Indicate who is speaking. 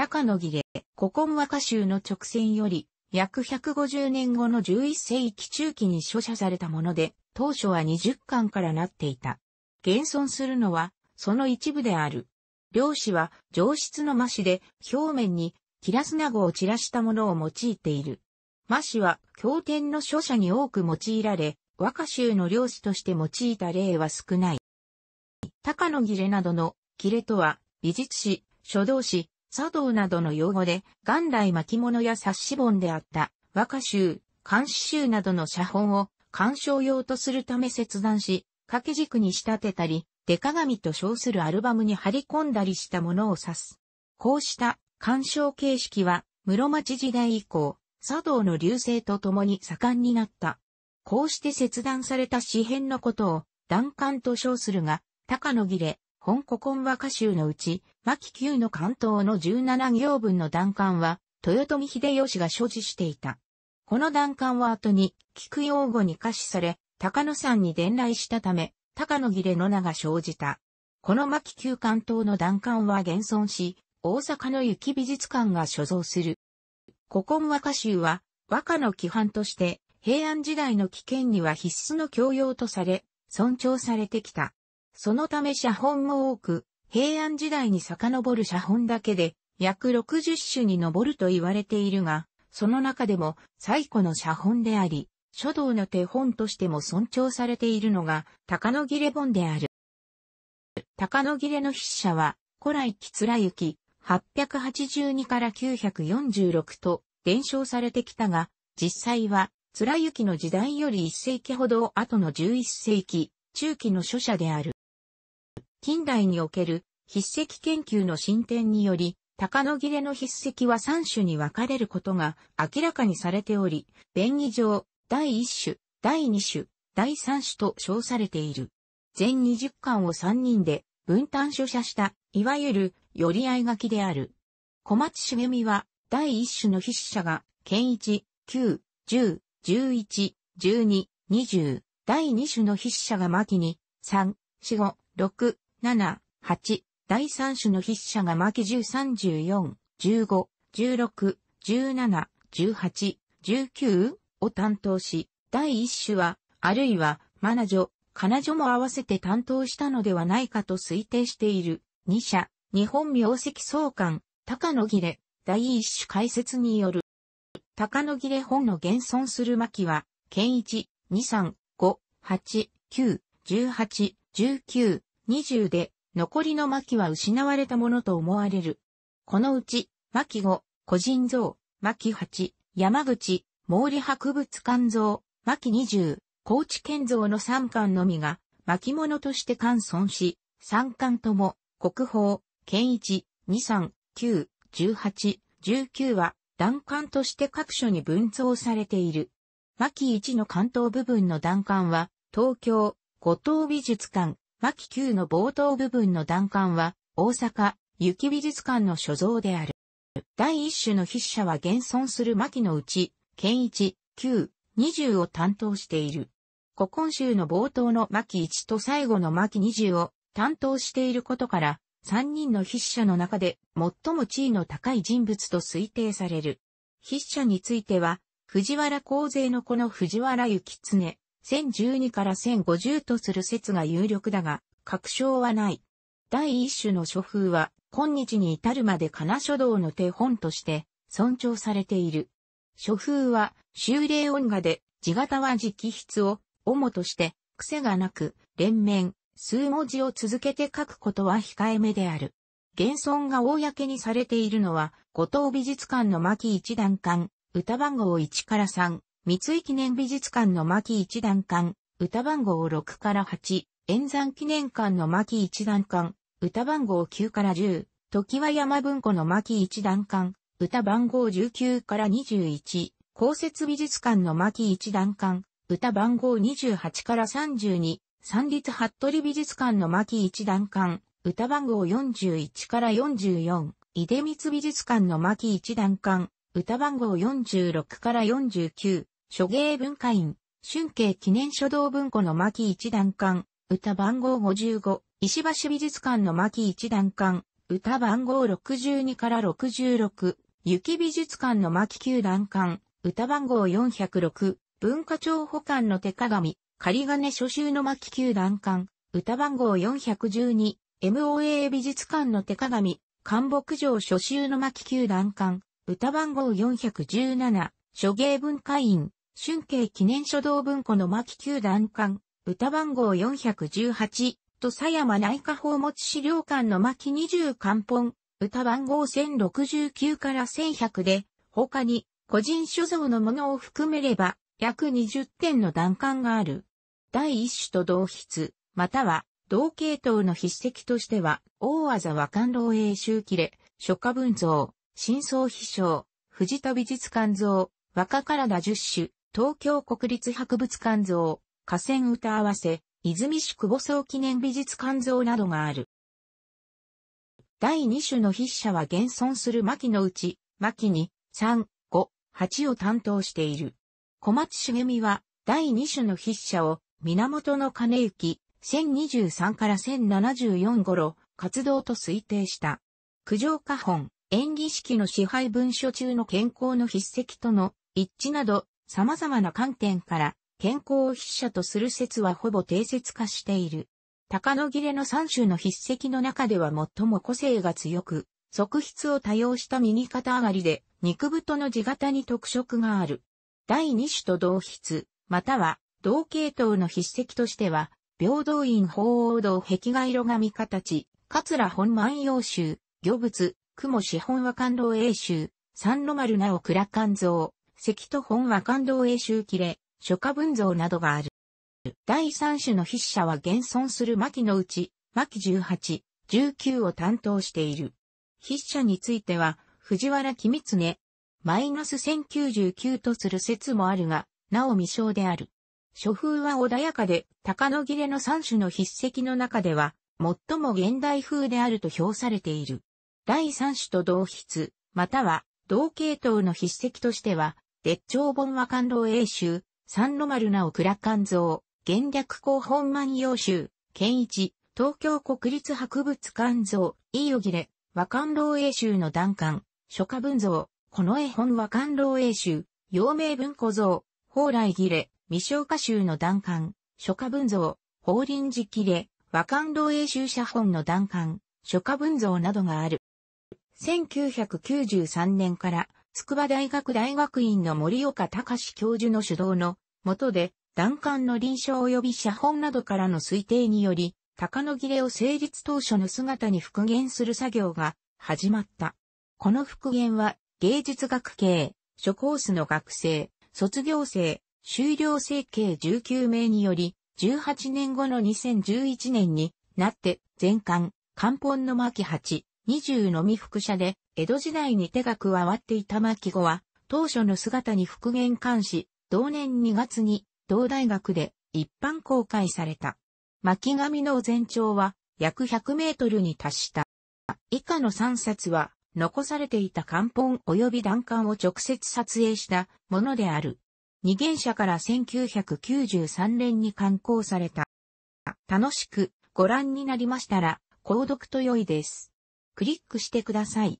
Speaker 1: 高野儀で、古今和歌集の直線より、約150年後の11世紀中期に書写されたもので、当初は20巻からなっていた。現存するのは、その一部である。漁師は上質の麻紙で表面にキラスナゴを散らしたものを用いている。麻紙は経典の書写に多く用いられ、和歌集の漁師として用いた例は少ない。高野切れなどの切れとは美術史、書道史、茶道などの用語で、元来巻物や冊子本であった、和歌集、漢詩集などの写本を鑑賞用とするため切断し、掛け軸に仕立てたり、出鏡と称するアルバムに貼り込んだりしたものを指す。こうした鑑賞形式は、室町時代以降、茶道の流星とともに盛んになった。こうして切断された詩編のことを、断刊と称するが、高野切れ、本古今和歌集のうち、牧九の関東の17行分の段間は、豊臣秀吉が所持していた。この段間は後に、菊用語に歌詞され、高野山に伝来したため、高野切れの名が生じた。この牧九関東の段間は現存し、大阪の雪美術館が所蔵する。古今和歌集は、和歌の規範として、平安時代の危険には必須の教養とされ、尊重されてきた。そのため写本も多く、平安時代に遡る写本だけで約60種に上ると言われているが、その中でも最古の写本であり、書道の手本としても尊重されているのが、高野切れ本である。高野切れの筆者は、古来木貫之、882から946と伝承されてきたが、実際は、貫之の時代より1世紀ほど後の11世紀、中期の書者である。近代における筆跡研究の進展により、高野切れの筆跡は三種に分かれることが明らかにされており、便宜上、第一種、第二種、第三種と称されている。全二十巻を三人で分担書写した、いわゆる、寄り合い書きである。小松茂美は、第一種の筆者が、県一、九、十、十一、十二、二十、第二種の筆者が牧に、三、四五、六、7、8、第3種の筆者が巻き1034、15、16、17、18、19を担当し、第1種は、あるいは、マナジョ、カナジョも合わせて担当したのではないかと推定している。2社、日本名跡総監、高野切れ、第1種解説による。高野切れ本の現存する巻は、県1、2、3、5、8、9、18、19、20で、残りの巻は失われたものと思われる。このうち、巻5、個人像、巻8、山口、毛利博物館像、巻20、高知県像の3巻のみが、巻物として換存し、3巻とも、国宝、県1、2、3、9、18、19は、段巻として各所に分蔵されている。巻1の関東部分の段巻は、東京、五島美術館、巻9の冒頭部分の段間は、大阪、雪美術館の所蔵である。第一種の筆者は現存する巻のうち、県一、九、二十を担当している。古今集の冒頭の巻1と最後の巻二十を担当していることから、三人の筆者の中で最も地位の高い人物と推定される。筆者については、藤原光勢の子の藤原幸常、1012から1050とする説が有力だが、確証はない。第一種の書風は、今日に至るまで金書道の手本として、尊重されている。書風は、修霊音画で、字型は直筆を、主として、癖がなく、連綿、数文字を続けて書くことは控えめである。現存が公にされているのは、五島美術館の巻一段館、歌番号1から3、三井記念美術館の巻一段館、歌番号6から8、円山記念館の巻一段館、歌番号9から10、時は山文庫の巻一段館、歌番号19から21、公設美術館の巻一段館、歌番号28から32、三立服部美術館の巻一段館、歌番号41から44、出光美術館の巻一段館、歌番号46から49、諸芸文化院、春慶記念書道文庫の巻一段館、歌番号55、石橋美術館の巻一段館、歌番号62から66、雪美術館の巻9段館、歌番号406、文化庁保管の手鏡、仮金書集の巻9段館、歌番号412、MOA 美術館の手鏡、漢木城書集の巻9段館、歌番号417、諸芸文化院、春慶記念書道文庫の巻九段館、歌番号418、と佐山内科宝物資料館の巻20巻本、歌番号1069から1100で、他に個人所蔵のものを含めれば、約20点の段巻がある。第一種と同筆、または同系統の筆跡としては、大技和官老英周切れ、書家文像、真相秘書、藤田美術館像、若体十種、東京国立博物館像、河川歌合わせ、泉市久保総記念美術館像などがある。第二種の筆者は現存する巻のうち、巻に3、5、8を担当している。小松茂美は第二種の筆者を源の金行、1023から1074頃活動と推定した。九条花本、演技式の支配文書中の健康の筆跡との一致など様々な観点から健康を筆者とする説はほぼ定説化している。高野切れの三種の筆跡の中では最も個性が強く、側筆を多用した右肩上がりで、肉太の地型に特色がある。第二種と同筆、または同系統の筆跡としては、平等院鳳凰堂壁画色紙形、桂本万葉集、魚物、雲四本和官老英集、三の丸なお倉肝蔵。石と本和感動へ州切れ、書家文像などがある。第三種の筆者は現存する巻のうち、巻十八、十九を担当している。筆者については、藤原君常、マイナス1099とする説もあるが、なお未詳である。書風は穏やかで、高野切れの三種の筆跡の中では、最も現代風であると評されている。第三種と同筆、または同系統の筆跡としては、列長本和官老英州、三路丸直倉官蔵、元略広本万葉集、県一、東京国立博物館像、いよぎれ、和漢老英集の段間、書家文像、この絵本和漢老英集、陽明文庫像、宝来ぎれ、未消化集の段間、書家文像、法輪寺切れ、和漢老英集写本の段間、書家文像などがある。1993年から筑波大学大学院の森岡隆教授の主導の下で、弾丸の臨床及び写本などからの推定により、鷹の切れを成立当初の姿に復元する作業が始まった。この復元は芸術学系、諸コースの学生、卒業生、修了生計19名により、18年後の2011年になって、全館、漢本の巻8、20のみ副社で、江戸時代に手が加わっていた牧子は、当初の姿に復元監視、同年2月に、同大学で一般公開された。巻紙の全長は約100メートルに達した。以下の3冊は、残されていた漢本及び弾丸を直接撮影したものである。二元社から1993年に刊行された。楽しくご覧になりましたら、購読と良いです。クリックしてください。